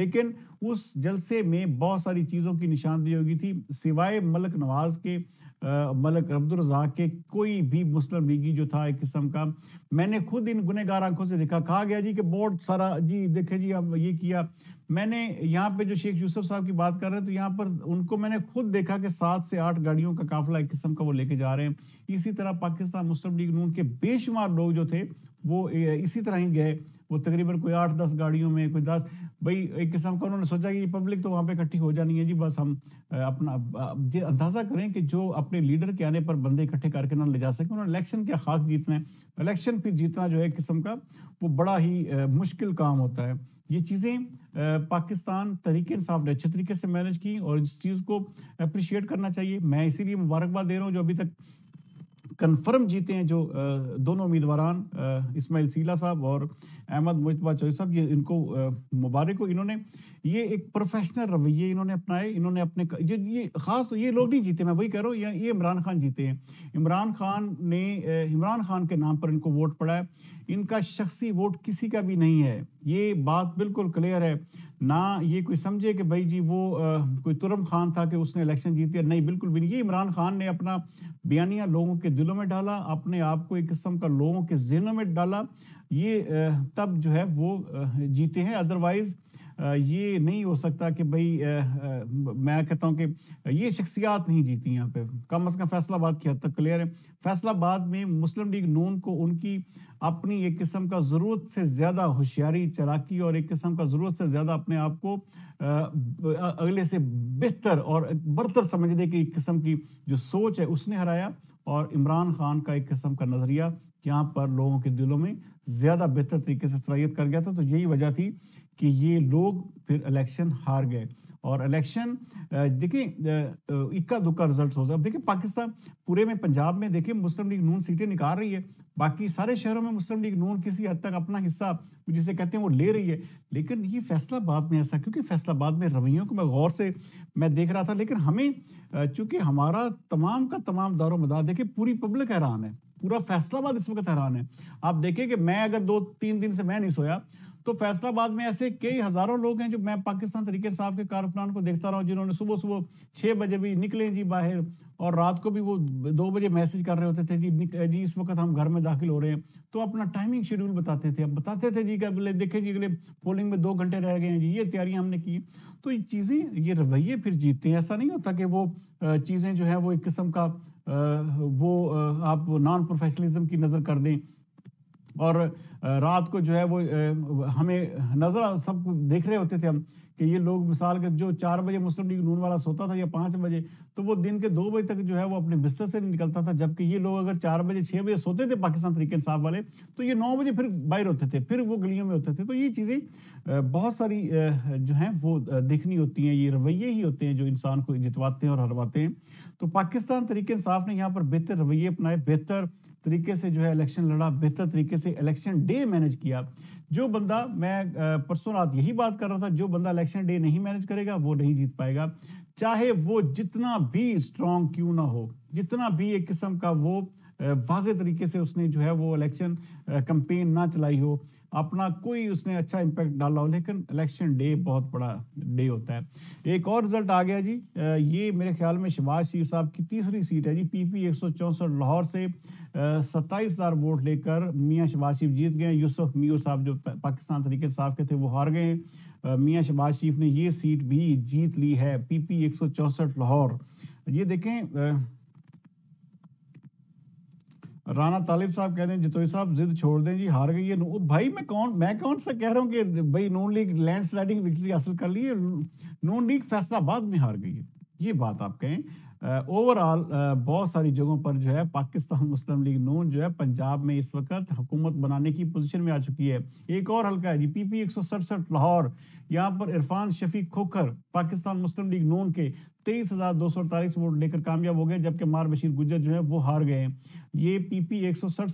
लेकिन उस जलसे में बहुत सारी चीज़ों की निशानदेही होगी थी सिवाय मलक नवाज के आ, मलक अब्दुलरजाक के कोई भी मुस्लिम लीगी जो था एक किस्म का मैंने खुद इन गुनहगार आंखों से देखा कहा गया जी कि बहुत सारा जी देखे जी अब ये किया मैंने यहाँ पे जो शेख यूसुफ साहब की बात कर रहे हैं तो यहाँ पर उनको मैंने खुद देखा कि सात से आठ गाड़ियों का काफिला एक किस्म का वो लेके जा रहे हैं इसी तरह पाकिस्तान मुस्लिम लीग नून के बेशुमार लोग जो थे वो इसी तरह ही गए वो तकरीबन कोई आठ दस गाड़ियों में कोई दस भाई एक किस्म का उन्होंने सोचा कि पब्लिक तो वहाँ पे इकट्ठी हो जानी है जी बस हम अपना ये अंदाजा करें कि जो अपने लीडर के आने पर बंदे इकट्ठे करके ना ले जा सके उन्होंने इलेक्शन के खाक जीतना है इलेक्शन तो फिर जीतना जो है किस्म का वो बड़ा ही मुश्किल काम होता है ये चीज़ें पाकिस्तान तरीके इंसाफ ने अच्छे तरीके से मैनेज की और इस चीज़ को अप्रिशिएट करना चाहिए मैं इसीलिए मुबारकबाद दे रहा हूँ जो अभी तक कन्फर्म जीते हैं जो दोनों उम्मीदवार इसमाइल सीला साहब और अहमद मुशतबा चौधरी साहब ये इनको मुबारक हो इन्होंने ये एक प्रोफेशनल रवैये इन्होंने अपनाए इन्होंने अपने ये, ये खास ये लोग नहीं जीते मैं वही कह रहा हूँ ये इमरान खान जीते हैं इमरान खान ने इमरान खान के नाम पर इनको वोट पड़ा है इनका शख्सी वोट किसी का भी नहीं है ये बात बिल्कुल क्लियर है ना ये कोई समझे कि भाई जी वो आ, कोई तुरम खान था कि उसने इलेक्शन जीत लिया नहीं बिल्कुल भी नहीं ये इमरान खान ने अपना बयानिया लोगों के दिलों में डाला अपने आप को एक किस्म का लोगों के जहनों में डाला ये आ, तब जो है वो आ, जीते हैं अदरवाइज़ ये नहीं हो सकता कि भाई मैं कहता हूँ कि ये शख्सियात नहीं जीती यहाँ पे कम अज़ कम फैसलाबाद की हद तक क्लियर है फैसलाबाद में मुस्लिम लीग नून को उनकी अपनी एक किस्म का ज़रूरत से ज़्यादा होशियारी चलाकी और एक किस्म का ज़रूरत से ज़्यादा अपने आप को अगले से बेहतर और बरतर समझने की किस्म की जो सोच है उसने हराया और इमरान खान का एक किस्म का नज़रिया यहाँ पर लोगों के दिलों में ज़्यादा बेहतर तरीके से सराहियत कर गया था तो यही वजह थी कि ये लोग फिर इलेक्शन हार गए और इलेक्शन देखिए इक्का दुक्का रिजल्ट हो जाए अब देखिए पाकिस्तान पूरे में पंजाब में देखिए मुस्लिम लीग नून सीटें निकाल रही है बाकी सारे शहरों में मुस्लिम लीग नून किसी हद तक अपना हिस्सा जिसे कहते हैं वो ले रही है लेकिन ये फैसलाबाद में ऐसा क्योंकि फैसलाबाद में रवैयों को मैं गौर से मैं देख रहा था लेकिन हमें चूंकि हमारा तमाम का तमाम दारो मदार देखिए पूरी पब्लिक हैरान है पूरा फैसलाबाद इस वक्त हैरान है आप देखिए कि मैं अगर दो तीन दिन से मैं नहीं सोया तो फैसलाबाद में ऐसे कई हजारों लोग हैं जो मैं पाकिस्तान तरीके साहब के कारकुनान को देखता रहा हूँ जिन्होंने सुबह सुबह छह बजे भी निकले जी बाहर और रात को भी वो दो बजे मैसेज कर रहे होते थे जी जी इस वक्त हम घर में दाखिल हो रहे हैं तो अपना टाइमिंग शेड्यूल बताते थे अब बताते थे जी कि देखे जी अगले पोलिंग में दो घंटे रह गए हैं जी ये तैयारियां हमने की तो ये चीज़ें ये रवैये फिर जीतते हैं ऐसा नहीं होता कि वो चीज़ें जो है वो एक किस्म का वो आप नॉन प्रोफेशनलिज्म की नज़र कर दें और रात को जो है वो हमें नजर सब देख रहे होते थे हम कि ये लोग मिसाल के जो चार बजे मुस्लिम लीग नून वाला सोता था या पाँच बजे तो वो दिन के दो बजे तक जो है वो अपने बिस्तर से नहीं निकलता था जबकि ये लोग अगर चार बजे छः बजे सोते थे पाकिस्तान तरीके साहब वाले तो ये नौ बजे फिर बाहर होते थे फिर वो गलियों में होते थे तो ये चीज़ें बहुत सारी जो हैं वो देखनी होती हैं ये रवैये ही होते हैं जो इंसान को जितवाते हैं और हरवाते हैं तो पाकिस्तान तरीके साहब ने यहाँ पर बेहतर रवैये अपनाए बेहतर तरीके से जो है इलेक्शन लड़ा बेहतर तरीके से इलेक्शन डे मैनेज किया जो बंदा मैं परसों रात यही बात कर रहा था जो बंदा इलेक्शन डे नहीं मैनेज करेगा वो नहीं जीत पाएगा चाहे वो जितना भी स्ट्रांग क्यों ना हो जितना भी एक किस्म का वो वाजे तरीके से उसने जो है वो इलेक्शन कंपेन ना चलाई हो अपना कोई उसने अच्छा इम्पैक्ट डाला हो लेकिन इलेक्शन डे बहुत बड़ा डे होता है एक और रिजल्ट आ गया जी ये मेरे ख्याल में शबाज शरीफ साहब की तीसरी सीट है जी पीपी एक लाहौर से सत्ताईस हज़ार वोट लेकर मियाँ शबाज शरीफ जीत गए यूसुफ मियो साहब जो पाकिस्तान तरीके साहब के थे वो हार गए मियाँ शबाज शरीफ ने ये सीट भी जीत ली है पीपी एक लाहौर ये देखें राना तालिब साहब कह दें जितोई साहब जिद छोड़ दें जी हार गई है ओ भाई मैं कौन मैं कौन सा कह रहा हूँ कि भाई नून लीग लैंडस्लाइडिंग विक्ट्री हासिल कर ली है नून लीग फैसला बाद में हार गई है ये बात आप कहें ओवरऑल बहुत सारी जगहों पर जो है पाकिस्तान मुस्लिम लीग नून जो है पंजाब में इस वक्त हुकूमत बनाने की पोजीशन में आ चुकी है एक और हल्का है जी पी पी एक सौ सड़सठ लाहौर यहाँ पर इरफान शफीक खोखर पाकिस्तान मुस्लिम लीग नून के तेईस हजार दो सौ अड़तालीस वोट लेकर कामयाब हो गए जबकि मार बशीर गुजर जो है वो हार गए ये पी पी एक सौ सड़सठ